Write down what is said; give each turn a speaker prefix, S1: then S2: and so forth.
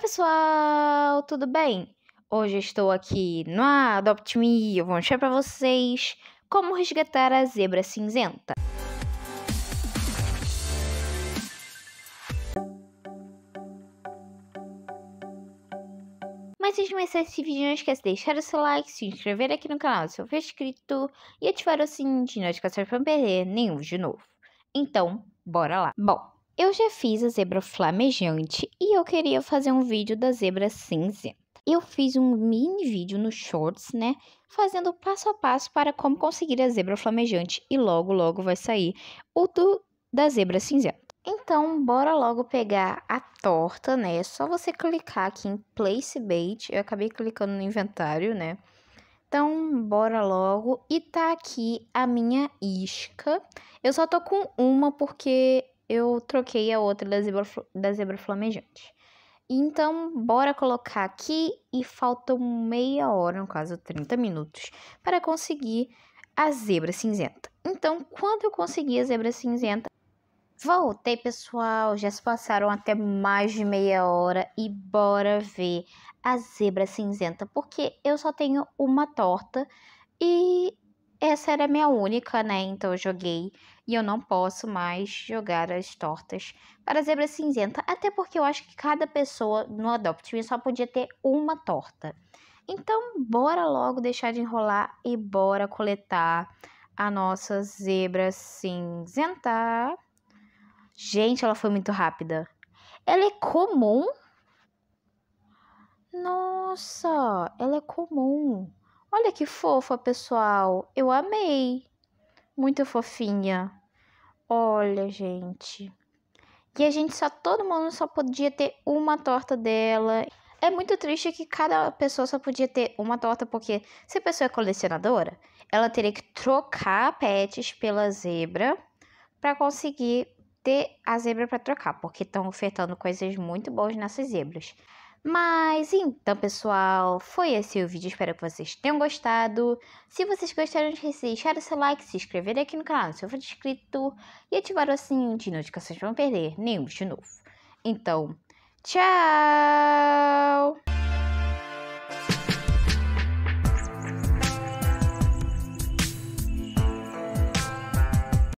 S1: pessoal, tudo bem? Hoje estou aqui no Adopt Me eu vou mostrar para vocês como resgatar a zebra cinzenta. Mas antes de começar esse vídeo, não esqueça de deixar o seu like, se inscrever aqui no canal se não for inscrito e ativar o sininho de notificações para não perder nenhum vídeo novo. Então, bora lá! Bom, eu já fiz a zebra flamejante e eu queria fazer um vídeo da zebra cinzenta. Eu fiz um mini vídeo no shorts, né, fazendo passo a passo para como conseguir a zebra flamejante e logo logo vai sair o do da zebra cinzenta. Então, bora logo pegar a torta, né? É só você clicar aqui em Place Bait. Eu acabei clicando no inventário, né? Então, bora logo. E tá aqui a minha isca. Eu só tô com uma porque eu troquei a outra da zebra, da zebra flamejante. Então, bora colocar aqui e faltam meia hora, no caso 30 minutos, para conseguir a zebra cinzenta. Então, quando eu consegui a zebra cinzenta, voltei, pessoal. Já se passaram até mais de meia hora e bora ver a zebra cinzenta, porque eu só tenho uma torta e essa era a minha única, né? Então, eu joguei e eu não posso mais jogar as tortas para a zebra cinzenta, até porque eu acho que cada pessoa no Adopt Me só podia ter uma torta. Então, bora logo deixar de enrolar e bora coletar a nossa zebra cinzenta. Gente, ela foi muito rápida. Ela é comum? Nossa, ela é comum. Olha que fofa, pessoal. Eu amei. Muito fofinha. Olha, gente. E a gente só, todo mundo só podia ter uma torta dela. É muito triste que cada pessoa só podia ter uma torta, porque se a pessoa é colecionadora, ela teria que trocar pets pela zebra para conseguir ter a zebra para trocar, porque estão ofertando coisas muito boas nessas zebras. Mas então, pessoal, foi esse o vídeo. Espero que vocês tenham gostado. Se vocês gostaram, de deixar o seu like, se inscrever aqui no canal se for inscrito e ativar o sininho de notificações para não perder nenhum vídeo novo. Então, tchau!